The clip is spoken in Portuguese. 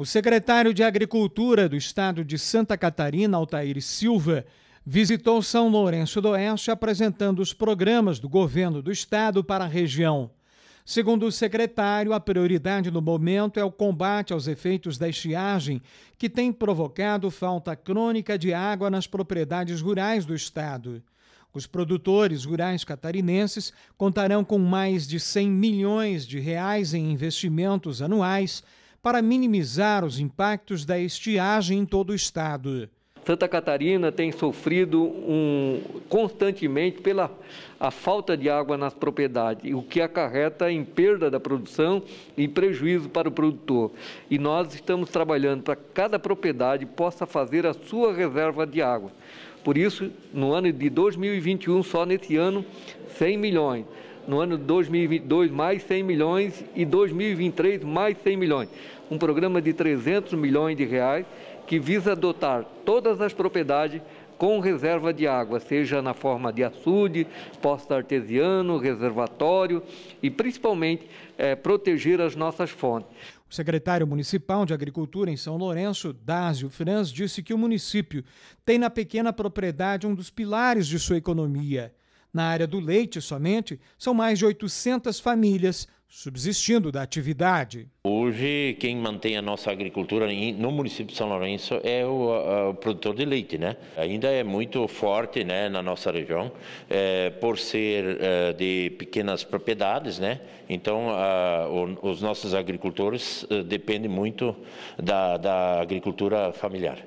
O secretário de Agricultura do estado de Santa Catarina, Altair Silva, visitou São Lourenço do Oeste apresentando os programas do governo do estado para a região. Segundo o secretário, a prioridade no momento é o combate aos efeitos da estiagem, que tem provocado falta crônica de água nas propriedades rurais do estado. Os produtores rurais catarinenses contarão com mais de 100 milhões de reais em investimentos anuais para minimizar os impactos da estiagem em todo o estado. Santa Catarina tem sofrido um, constantemente pela a falta de água nas propriedades, o que acarreta em perda da produção e prejuízo para o produtor. E nós estamos trabalhando para que cada propriedade possa fazer a sua reserva de água. Por isso, no ano de 2021, só nesse ano, 100 milhões no ano 2022 mais 100 milhões e 2023 mais 100 milhões. Um programa de 300 milhões de reais que visa dotar todas as propriedades com reserva de água, seja na forma de açude, posto artesiano, reservatório e principalmente é, proteger as nossas fontes. O secretário municipal de Agricultura em São Lourenço, Dásio Franz, disse que o município tem na pequena propriedade um dos pilares de sua economia na área do leite somente, são mais de 800 famílias subsistindo da atividade. Hoje, quem mantém a nossa agricultura no município de São Lourenço é o, o produtor de leite, né? Ainda é muito forte, né, na nossa região, é, por ser é, de pequenas propriedades, né? Então, a, o, os nossos agricultores é, dependem muito da, da agricultura familiar.